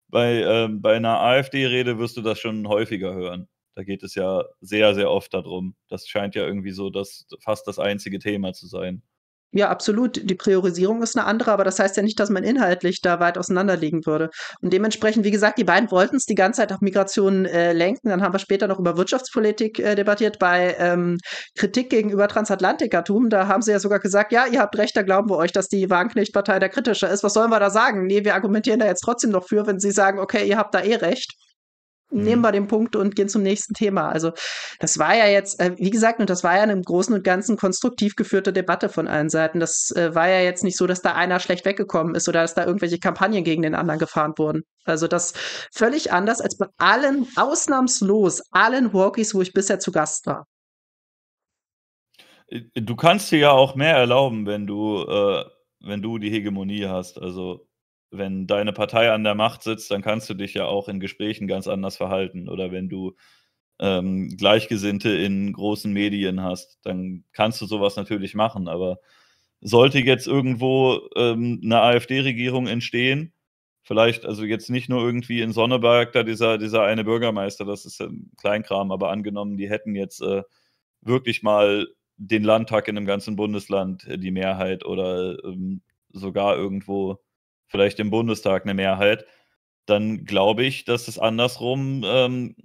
bei, äh, bei einer AfD-Rede wirst du das schon häufiger hören. Da geht es ja sehr, sehr oft darum. Das scheint ja irgendwie so das, fast das einzige Thema zu sein. Ja, absolut. Die Priorisierung ist eine andere, aber das heißt ja nicht, dass man inhaltlich da weit auseinanderliegen würde. Und dementsprechend, wie gesagt, die beiden wollten es die ganze Zeit auf Migration äh, lenken. Dann haben wir später noch über Wirtschaftspolitik äh, debattiert bei ähm, Kritik gegenüber Transatlantikertum. Da haben sie ja sogar gesagt, ja, ihr habt recht, da glauben wir euch, dass die Wagenknecht-Partei da kritischer ist. Was sollen wir da sagen? Nee, wir argumentieren da jetzt trotzdem noch für, wenn sie sagen, okay, ihr habt da eh recht nehmen mhm. wir den Punkt und gehen zum nächsten Thema. Also das war ja jetzt, äh, wie gesagt, und das war ja eine im Großen und Ganzen konstruktiv geführte Debatte von allen Seiten. Das äh, war ja jetzt nicht so, dass da einer schlecht weggekommen ist oder dass da irgendwelche Kampagnen gegen den anderen gefahren wurden. Also das völlig anders als bei allen, ausnahmslos, allen Walkies, wo ich bisher zu Gast war. Äh, du kannst dir ja auch mehr erlauben, wenn du, äh, wenn du die Hegemonie hast. Also wenn deine Partei an der Macht sitzt, dann kannst du dich ja auch in Gesprächen ganz anders verhalten. Oder wenn du ähm, Gleichgesinnte in großen Medien hast, dann kannst du sowas natürlich machen. Aber sollte jetzt irgendwo ähm, eine AfD-Regierung entstehen, vielleicht, also jetzt nicht nur irgendwie in Sonneberg, da dieser, dieser eine Bürgermeister, das ist ja Kleinkram, aber angenommen, die hätten jetzt äh, wirklich mal den Landtag in einem ganzen Bundesland äh, die Mehrheit oder ähm, sogar irgendwo vielleicht im Bundestag eine Mehrheit, dann glaube ich, dass es andersrum ähm,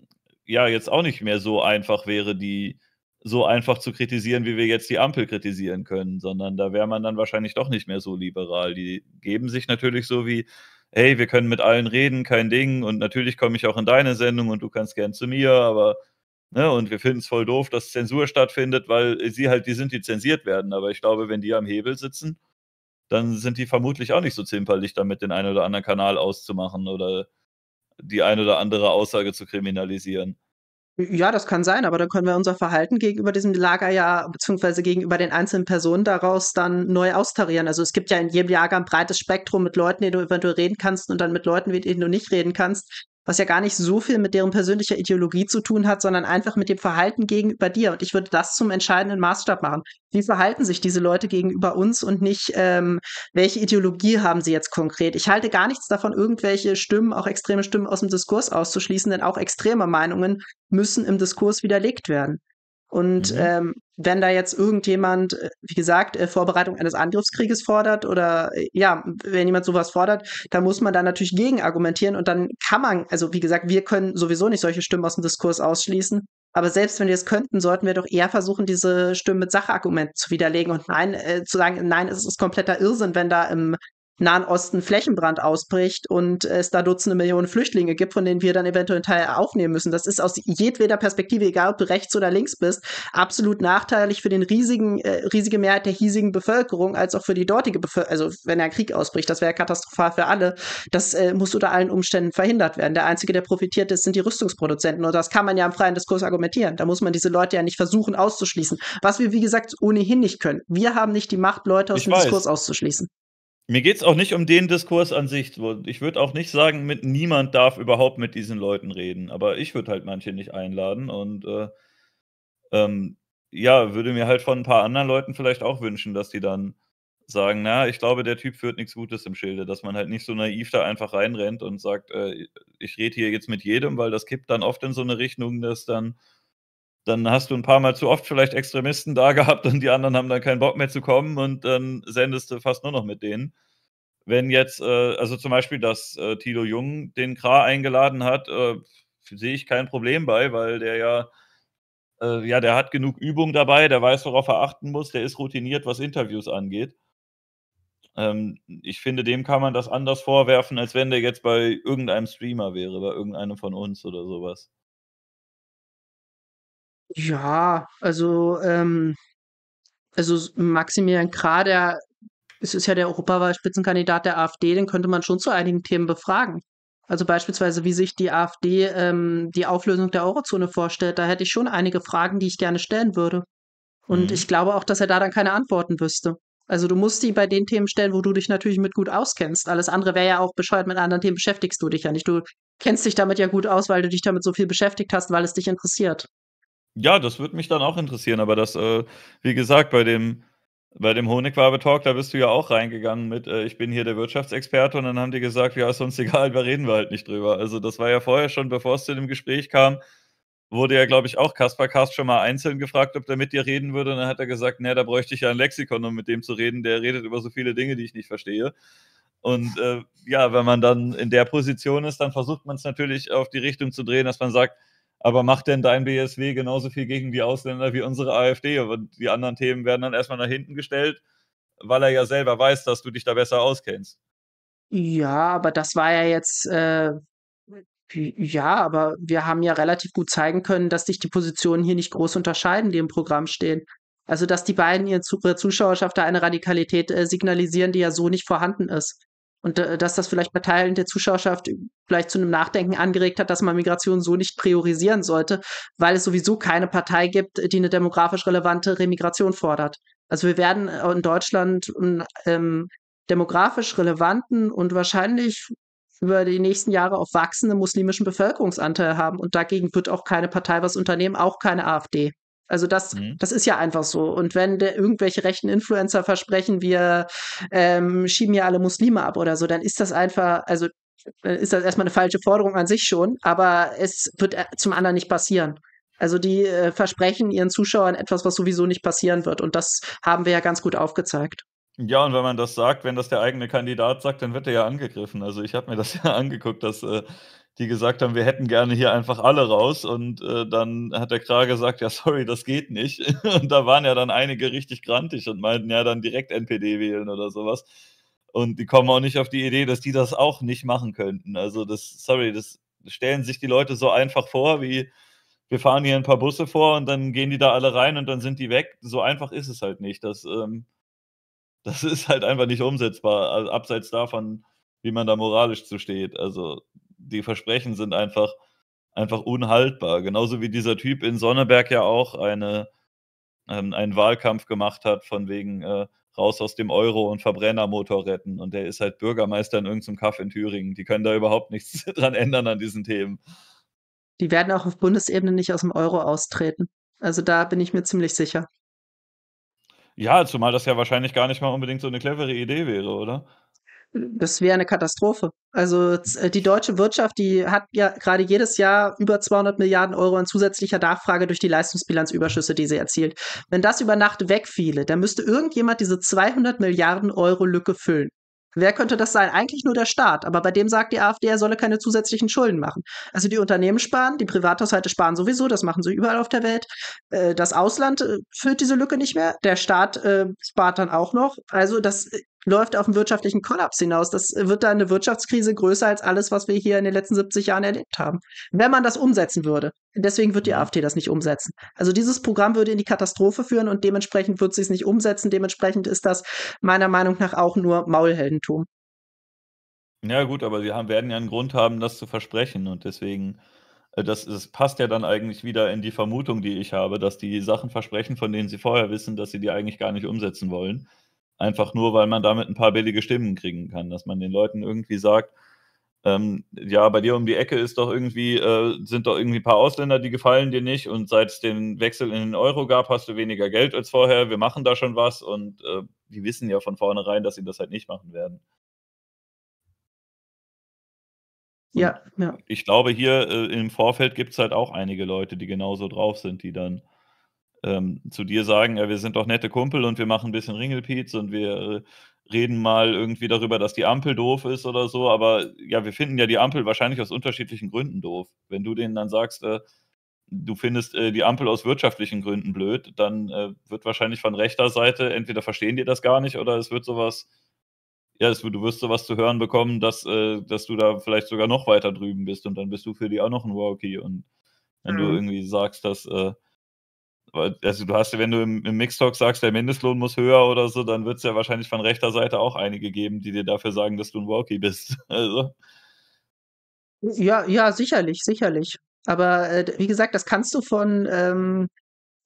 ja jetzt auch nicht mehr so einfach wäre, die so einfach zu kritisieren, wie wir jetzt die Ampel kritisieren können, sondern da wäre man dann wahrscheinlich doch nicht mehr so liberal. Die geben sich natürlich so wie, hey, wir können mit allen reden, kein Ding, und natürlich komme ich auch in deine Sendung und du kannst gern zu mir, aber, ne, und wir finden es voll doof, dass Zensur stattfindet, weil sie halt die sind, die zensiert werden. Aber ich glaube, wenn die am Hebel sitzen, dann sind die vermutlich auch nicht so zimperlich damit, den einen oder anderen Kanal auszumachen oder die eine oder andere Aussage zu kriminalisieren. Ja, das kann sein, aber dann können wir unser Verhalten gegenüber diesem Lager ja, beziehungsweise gegenüber den einzelnen Personen daraus dann neu austarieren. Also es gibt ja in jedem Lager ein breites Spektrum mit Leuten, denen du eventuell reden kannst und dann mit Leuten, mit denen du nicht reden kannst was ja gar nicht so viel mit deren persönlicher Ideologie zu tun hat, sondern einfach mit dem Verhalten gegenüber dir. Und ich würde das zum entscheidenden Maßstab machen. Wie verhalten sich diese Leute gegenüber uns und nicht, ähm, welche Ideologie haben sie jetzt konkret? Ich halte gar nichts davon, irgendwelche Stimmen, auch extreme Stimmen aus dem Diskurs auszuschließen, denn auch extreme Meinungen müssen im Diskurs widerlegt werden. Und mhm. ähm, wenn da jetzt irgendjemand, äh, wie gesagt, äh, Vorbereitung eines Angriffskrieges fordert oder äh, ja, wenn jemand sowas fordert, dann muss man da natürlich gegen argumentieren und dann kann man, also wie gesagt, wir können sowieso nicht solche Stimmen aus dem Diskurs ausschließen. Aber selbst wenn wir es könnten, sollten wir doch eher versuchen, diese Stimmen mit Sachargumenten zu widerlegen und nein, äh, zu sagen, nein, es ist kompletter Irrsinn, wenn da im Nahen Osten Flächenbrand ausbricht und es da Dutzende Millionen Flüchtlinge gibt, von denen wir dann eventuell einen Teil aufnehmen müssen. Das ist aus jedweder Perspektive, egal ob du rechts oder links bist, absolut nachteilig für den riesigen, äh, riesige Mehrheit der hiesigen Bevölkerung, als auch für die dortige Bevölkerung. Also wenn ein Krieg ausbricht, das wäre katastrophal für alle. Das äh, muss unter allen Umständen verhindert werden. Der Einzige, der profitiert ist, sind die Rüstungsproduzenten. Und das kann man ja im freien Diskurs argumentieren. Da muss man diese Leute ja nicht versuchen auszuschließen. Was wir, wie gesagt, ohnehin nicht können. Wir haben nicht die Macht, Leute aus ich dem weiß. Diskurs auszuschließen. Mir geht es auch nicht um den Diskurs an sich. Ich würde auch nicht sagen, mit niemand darf überhaupt mit diesen Leuten reden. Aber ich würde halt manche nicht einladen und äh, ähm, ja, würde mir halt von ein paar anderen Leuten vielleicht auch wünschen, dass die dann sagen, na, ich glaube, der Typ führt nichts Gutes im Schilde, dass man halt nicht so naiv da einfach reinrennt und sagt, äh, ich rede hier jetzt mit jedem, weil das kippt dann oft in so eine Richtung, dass dann dann hast du ein paar Mal zu oft vielleicht Extremisten da gehabt und die anderen haben dann keinen Bock mehr zu kommen und dann sendest du fast nur noch mit denen. Wenn jetzt, äh, also zum Beispiel, dass äh, Tilo Jung den Kra eingeladen hat, äh, sehe ich kein Problem bei, weil der ja, äh, ja, der hat genug Übung dabei, der weiß, worauf er achten muss, der ist routiniert, was Interviews angeht. Ähm, ich finde, dem kann man das anders vorwerfen, als wenn der jetzt bei irgendeinem Streamer wäre, bei irgendeinem von uns oder sowas. Ja, also, ähm, also Maximilian Krah, der es ist ja der Europawahlspitzenkandidat der AfD, den könnte man schon zu einigen Themen befragen. Also beispielsweise, wie sich die AfD ähm, die Auflösung der Eurozone vorstellt. Da hätte ich schon einige Fragen, die ich gerne stellen würde. Und mhm. ich glaube auch, dass er da dann keine Antworten wüsste. Also du musst die bei den Themen stellen, wo du dich natürlich mit gut auskennst. Alles andere wäre ja auch bescheuert, mit anderen Themen beschäftigst du dich ja nicht. Du kennst dich damit ja gut aus, weil du dich damit so viel beschäftigt hast, weil es dich interessiert. Ja, das würde mich dann auch interessieren, aber das, äh, wie gesagt, bei dem, bei dem Honigwabe-Talk, da bist du ja auch reingegangen mit, äh, ich bin hier der Wirtschaftsexperte und dann haben die gesagt, ja, ist uns egal, da reden wir halt nicht drüber. Also das war ja vorher schon, bevor es zu dem Gespräch kam, wurde ja, glaube ich, auch Kaspar Kast schon mal einzeln gefragt, ob der mit dir reden würde und dann hat er gesagt, naja, ne, da bräuchte ich ja ein Lexikon, um mit dem zu reden, der redet über so viele Dinge, die ich nicht verstehe. Und äh, ja, wenn man dann in der Position ist, dann versucht man es natürlich auf die Richtung zu drehen, dass man sagt, aber macht denn dein BSW genauso viel gegen die Ausländer wie unsere AfD? Und die anderen Themen werden dann erstmal nach hinten gestellt, weil er ja selber weiß, dass du dich da besser auskennst. Ja, aber das war ja jetzt, äh, ja, aber wir haben ja relativ gut zeigen können, dass sich die Positionen hier nicht groß unterscheiden, die im Programm stehen. Also, dass die beiden ihre Zuschauerschaft da eine Radikalität äh, signalisieren, die ja so nicht vorhanden ist. Und äh, dass das vielleicht bei Teilen der Zuschauerschaft vielleicht zu einem Nachdenken angeregt hat, dass man Migration so nicht priorisieren sollte, weil es sowieso keine Partei gibt, die eine demografisch relevante Remigration fordert. Also wir werden äh, in Deutschland ähm, ähm, demografisch relevanten und wahrscheinlich über die nächsten Jahre auch wachsenden muslimischen Bevölkerungsanteil haben. Und dagegen wird auch keine Partei was unternehmen, auch keine AfD. Also das, mhm. das ist ja einfach so. Und wenn de, irgendwelche rechten Influencer versprechen, wir ähm, schieben ja alle Muslime ab oder so, dann ist das einfach, also äh, ist das erstmal eine falsche Forderung an sich schon, aber es wird äh, zum anderen nicht passieren. Also die äh, versprechen ihren Zuschauern etwas, was sowieso nicht passieren wird. Und das haben wir ja ganz gut aufgezeigt. Ja, und wenn man das sagt, wenn das der eigene Kandidat sagt, dann wird er ja angegriffen. Also ich habe mir das ja angeguckt, dass äh, die gesagt haben, wir hätten gerne hier einfach alle raus. Und äh, dann hat der Krage gesagt, ja, sorry, das geht nicht. und da waren ja dann einige richtig grantig und meinten, ja, dann direkt NPD wählen oder sowas. Und die kommen auch nicht auf die Idee, dass die das auch nicht machen könnten. Also das, sorry, das stellen sich die Leute so einfach vor, wie wir fahren hier ein paar Busse vor und dann gehen die da alle rein und dann sind die weg. So einfach ist es halt nicht. Das, ähm, das ist halt einfach nicht umsetzbar, also abseits davon, wie man da moralisch zu steht. Also die Versprechen sind einfach, einfach unhaltbar. Genauso wie dieser Typ in Sonneberg ja auch eine, ähm, einen Wahlkampf gemacht hat, von wegen äh, raus aus dem Euro und Verbrennermotor retten. Und der ist halt Bürgermeister in irgendeinem Kaff in Thüringen. Die können da überhaupt nichts dran ändern an diesen Themen. Die werden auch auf Bundesebene nicht aus dem Euro austreten. Also da bin ich mir ziemlich sicher. Ja, zumal das ja wahrscheinlich gar nicht mal unbedingt so eine clevere Idee wäre, oder? das wäre eine Katastrophe. Also äh, die deutsche Wirtschaft, die hat ja gerade jedes Jahr über 200 Milliarden Euro an zusätzlicher Nachfrage durch die Leistungsbilanzüberschüsse, die sie erzielt. Wenn das über Nacht wegfiele, dann müsste irgendjemand diese 200 Milliarden Euro Lücke füllen. Wer könnte das sein? Eigentlich nur der Staat. Aber bei dem sagt die AfD, er solle keine zusätzlichen Schulden machen. Also die Unternehmen sparen, die Privathaushalte sparen sowieso, das machen sie überall auf der Welt. Äh, das Ausland äh, füllt diese Lücke nicht mehr, der Staat spart dann auch noch. Also das läuft auf einen wirtschaftlichen Kollaps hinaus. Das äh, wird dann eine Wirtschaftskrise größer als alles, was wir hier in den letzten 70 Jahren erlebt haben. Wenn man das umsetzen würde. Deswegen wird die mhm. AfD das nicht umsetzen. Also dieses Programm würde in die Katastrophe führen und dementsprechend wird sie es nicht umsetzen. Dementsprechend ist das meiner Meinung nach auch nur Maulheldentum. Ja gut, aber sie haben, werden ja einen Grund haben, das zu versprechen und deswegen äh, das, das, passt ja dann eigentlich wieder in die Vermutung, die ich habe, dass die Sachen versprechen, von denen sie vorher wissen, dass sie die eigentlich gar nicht umsetzen wollen. Einfach nur, weil man damit ein paar billige Stimmen kriegen kann, dass man den Leuten irgendwie sagt, ähm, ja, bei dir um die Ecke ist doch irgendwie, äh, sind doch irgendwie ein paar Ausländer, die gefallen dir nicht und seit es den Wechsel in den Euro gab, hast du weniger Geld als vorher, wir machen da schon was und äh, die wissen ja von vornherein, dass sie das halt nicht machen werden. Ja, ja. Ich glaube, hier äh, im Vorfeld gibt es halt auch einige Leute, die genauso drauf sind, die dann ähm, zu dir sagen, ja, wir sind doch nette Kumpel und wir machen ein bisschen Ringelpiez und wir äh, reden mal irgendwie darüber, dass die Ampel doof ist oder so, aber ja, wir finden ja die Ampel wahrscheinlich aus unterschiedlichen Gründen doof. Wenn du denen dann sagst, äh, du findest äh, die Ampel aus wirtschaftlichen Gründen blöd, dann äh, wird wahrscheinlich von rechter Seite entweder verstehen die das gar nicht oder es wird sowas, ja, es, du wirst sowas zu hören bekommen, dass, äh, dass du da vielleicht sogar noch weiter drüben bist und dann bist du für die auch noch ein Wowkey. Und wenn mhm. du irgendwie sagst, dass äh, also du hast, ja, wenn du im, im Mixtalk sagst, der Mindestlohn muss höher oder so, dann wird es ja wahrscheinlich von rechter Seite auch einige geben, die dir dafür sagen, dass du ein Walkie bist. Also. Ja, ja, sicherlich, sicherlich. Aber äh, wie gesagt, das kannst du von ähm,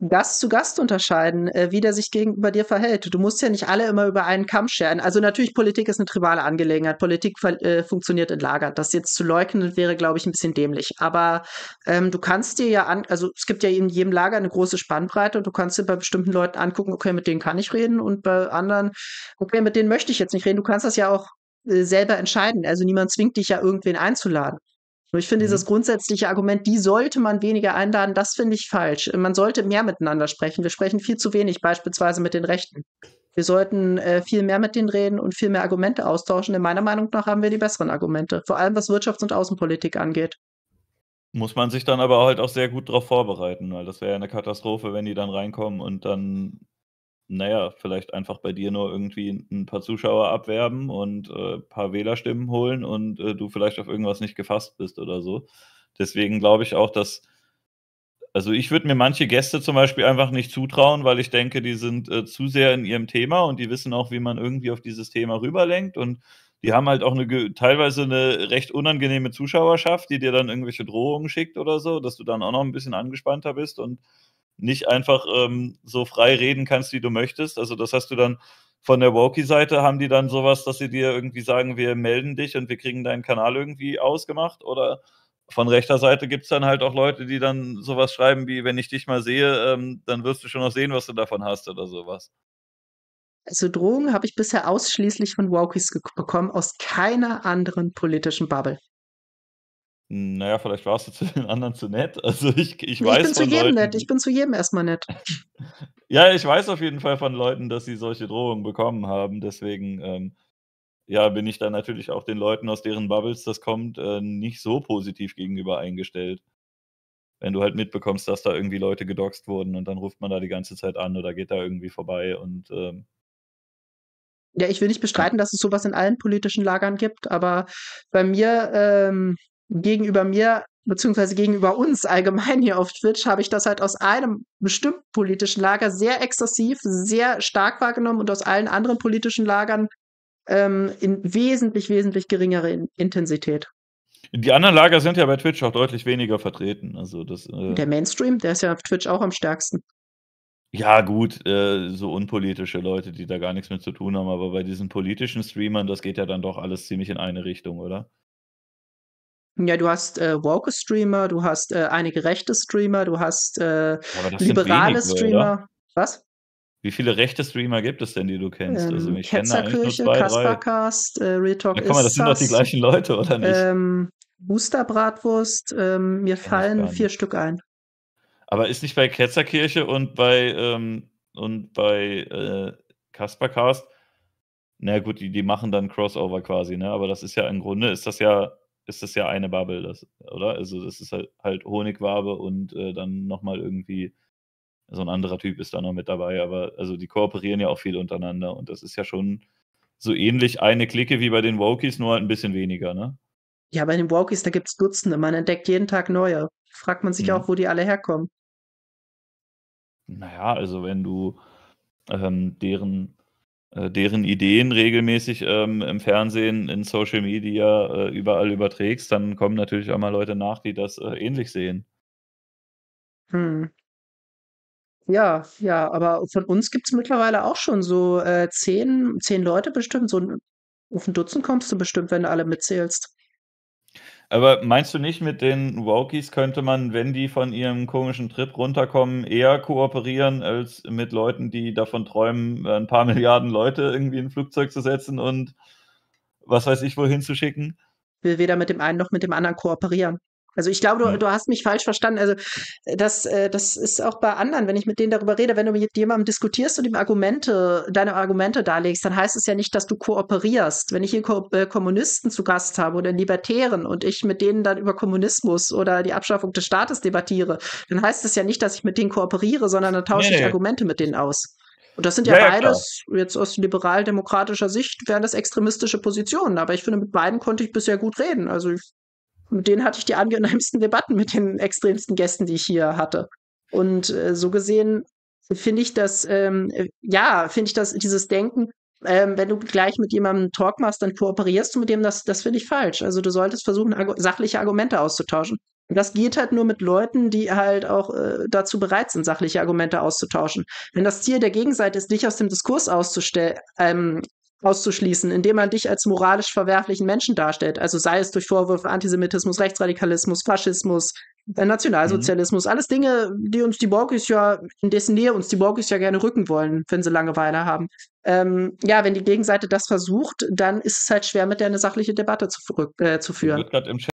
Gast zu Gast unterscheiden, äh, wie der sich gegenüber dir verhält. Du musst ja nicht alle immer über einen Kamm scheren. Also natürlich, Politik ist eine tribale Angelegenheit. Politik äh, funktioniert in Lager. Das jetzt zu leugnen wäre, glaube ich, ein bisschen dämlich. Aber ähm, du kannst dir ja an, also es gibt ja in jedem Lager eine große Spannbreite und du kannst dir bei bestimmten Leuten angucken, okay, mit denen kann ich reden und bei anderen, okay, mit denen möchte ich jetzt nicht reden. Du kannst das ja auch äh, selber entscheiden. Also niemand zwingt dich ja irgendwen einzuladen ich finde mhm. dieses grundsätzliche Argument, die sollte man weniger einladen, das finde ich falsch. Man sollte mehr miteinander sprechen. Wir sprechen viel zu wenig, beispielsweise mit den Rechten. Wir sollten äh, viel mehr mit denen reden und viel mehr Argumente austauschen, denn meiner Meinung nach haben wir die besseren Argumente, vor allem was Wirtschafts- und Außenpolitik angeht. Muss man sich dann aber halt auch sehr gut darauf vorbereiten, weil das wäre ja eine Katastrophe, wenn die dann reinkommen und dann naja, vielleicht einfach bei dir nur irgendwie ein paar Zuschauer abwerben und äh, ein paar Wählerstimmen holen und äh, du vielleicht auf irgendwas nicht gefasst bist oder so. Deswegen glaube ich auch, dass, also ich würde mir manche Gäste zum Beispiel einfach nicht zutrauen, weil ich denke, die sind äh, zu sehr in ihrem Thema und die wissen auch, wie man irgendwie auf dieses Thema rüberlenkt und die haben halt auch eine teilweise eine recht unangenehme Zuschauerschaft, die dir dann irgendwelche Drohungen schickt oder so, dass du dann auch noch ein bisschen angespannter bist und nicht einfach ähm, so frei reden kannst, wie du möchtest. Also das hast du dann von der wokey seite haben die dann sowas, dass sie dir irgendwie sagen, wir melden dich und wir kriegen deinen Kanal irgendwie ausgemacht? Oder von rechter Seite gibt es dann halt auch Leute, die dann sowas schreiben wie, wenn ich dich mal sehe, ähm, dann wirst du schon noch sehen, was du davon hast oder sowas. Also Drohungen habe ich bisher ausschließlich von Wokies bekommen, aus keiner anderen politischen Bubble. Naja, vielleicht warst du zu den anderen zu nett. Also ich, ich weiß. Ich bin zu jedem Leuten, nett, ich bin zu jedem erstmal nett. ja, ich weiß auf jeden Fall von Leuten, dass sie solche Drohungen bekommen haben. Deswegen, ähm, ja, bin ich da natürlich auch den Leuten, aus deren Bubbles das kommt, äh, nicht so positiv gegenüber eingestellt. Wenn du halt mitbekommst, dass da irgendwie Leute gedoxt wurden und dann ruft man da die ganze Zeit an oder geht da irgendwie vorbei und ähm, ja, ich will nicht bestreiten, dass es sowas in allen politischen Lagern gibt, aber bei mir ähm, gegenüber mir beziehungsweise gegenüber uns allgemein hier auf Twitch habe ich das halt aus einem bestimmten politischen Lager sehr exzessiv, sehr stark wahrgenommen und aus allen anderen politischen Lagern ähm, in wesentlich, wesentlich geringere in Intensität. Die anderen Lager sind ja bei Twitch auch deutlich weniger vertreten. Also das, äh der Mainstream, der ist ja auf Twitch auch am stärksten. Ja, gut, äh, so unpolitische Leute, die da gar nichts mit zu tun haben, aber bei diesen politischen Streamern, das geht ja dann doch alles ziemlich in eine Richtung, oder? Ja, du hast äh, Woke-Streamer, du hast äh, einige rechte Streamer, du hast äh, liberale wenige, Streamer. Oder? Was? Wie viele rechte Streamer gibt es denn, die du kennst? Also, ähm, also ich Ketzerkirche, Kaspercast, äh, Real Talk ja, komm, das sind doch die gleichen Leute, oder nicht? Ähm, Bratwurst, ähm, mir fallen vier Stück ein. Aber ist nicht bei Ketzerkirche und bei ähm, und bei äh, Kaspercast, na gut, die, die machen dann Crossover quasi, ne? Aber das ist ja im Grunde, ist das ja ist das ja eine Bubble, das, oder? Also das ist halt, halt Honigwabe und äh, dann nochmal irgendwie so ein anderer Typ ist da noch mit dabei, aber also die kooperieren ja auch viel untereinander und das ist ja schon so ähnlich eine Clique wie bei den Wokies, nur halt ein bisschen weniger, ne? Ja, bei den Wokies, da gibt es Dutzende, man entdeckt jeden Tag neue. Fragt man sich mhm. auch, wo die alle herkommen. Naja, also wenn du ähm, deren äh, deren Ideen regelmäßig ähm, im Fernsehen, in Social Media, äh, überall überträgst, dann kommen natürlich auch mal Leute nach, die das äh, ähnlich sehen. Hm. Ja, ja, aber von uns gibt es mittlerweile auch schon so äh, zehn, zehn Leute bestimmt, so ein, auf ein Dutzend kommst du bestimmt, wenn du alle mitzählst. Aber meinst du nicht, mit den Wokies könnte man, wenn die von ihrem komischen Trip runterkommen, eher kooperieren als mit Leuten, die davon träumen, ein paar Milliarden Leute irgendwie in ein Flugzeug zu setzen und was weiß ich wohin zu schicken? Ich will weder mit dem einen noch mit dem anderen kooperieren. Also ich glaube, du, du hast mich falsch verstanden. Also das, äh, das ist auch bei anderen, wenn ich mit denen darüber rede, wenn du mit jemandem diskutierst und ihm Argumente, deine Argumente darlegst, dann heißt es ja nicht, dass du kooperierst. Wenn ich hier Ko äh, Kommunisten zu Gast habe oder Libertären und ich mit denen dann über Kommunismus oder die Abschaffung des Staates debattiere, dann heißt es ja nicht, dass ich mit denen kooperiere, sondern dann tausche nee, ich nee. Argumente mit denen aus. Und das sind ja, ja beides, klar. jetzt aus liberal-demokratischer Sicht, wären das extremistische Positionen. Aber ich finde, mit beiden konnte ich bisher gut reden. Also ich mit denen hatte ich die angenehmsten Debatten mit den extremsten Gästen, die ich hier hatte. Und äh, so gesehen finde ich das, ähm, äh, ja, finde ich das, dieses Denken, ähm, wenn du gleich mit jemandem Talk machst, dann kooperierst du mit dem, das, das finde ich falsch. Also du solltest versuchen, argu sachliche Argumente auszutauschen. Und das geht halt nur mit Leuten, die halt auch äh, dazu bereit sind, sachliche Argumente auszutauschen. Wenn das Ziel der Gegenseite ist, dich aus dem Diskurs auszustellen, ähm, auszuschließen, indem man dich als moralisch verwerflichen Menschen darstellt. Also sei es durch Vorwürfe Antisemitismus, Rechtsradikalismus, Faschismus, äh, Nationalsozialismus, mhm. alles Dinge, die uns die Borgis ja, in dessen Nähe uns die Borgis ja gerne rücken wollen, wenn sie Langeweile haben. Ähm, ja, wenn die Gegenseite das versucht, dann ist es halt schwer, mit der eine sachliche Debatte zu, äh, zu führen. Wird